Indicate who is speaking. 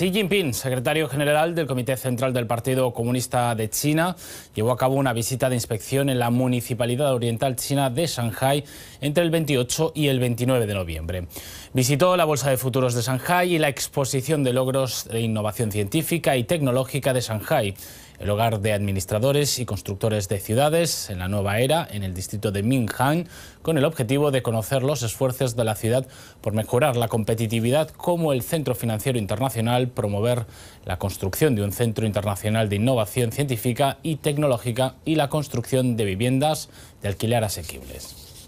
Speaker 1: Xi Jinping, secretario general del Comité Central del Partido Comunista de China, llevó a cabo una visita de inspección en la Municipalidad Oriental China de Shanghai entre el 28 y el 29 de noviembre. Visitó la Bolsa de Futuros de Shanghai y la exposición de logros de innovación científica y tecnológica de Shanghai, el hogar de administradores y constructores de ciudades en la nueva era en el distrito de Minhang, con el objetivo de conocer los esfuerzos de la ciudad por mejorar la competitividad como el centro financiero internacional promover la construcción de un centro internacional de innovación científica y tecnológica y la construcción de viviendas de alquiler asequibles.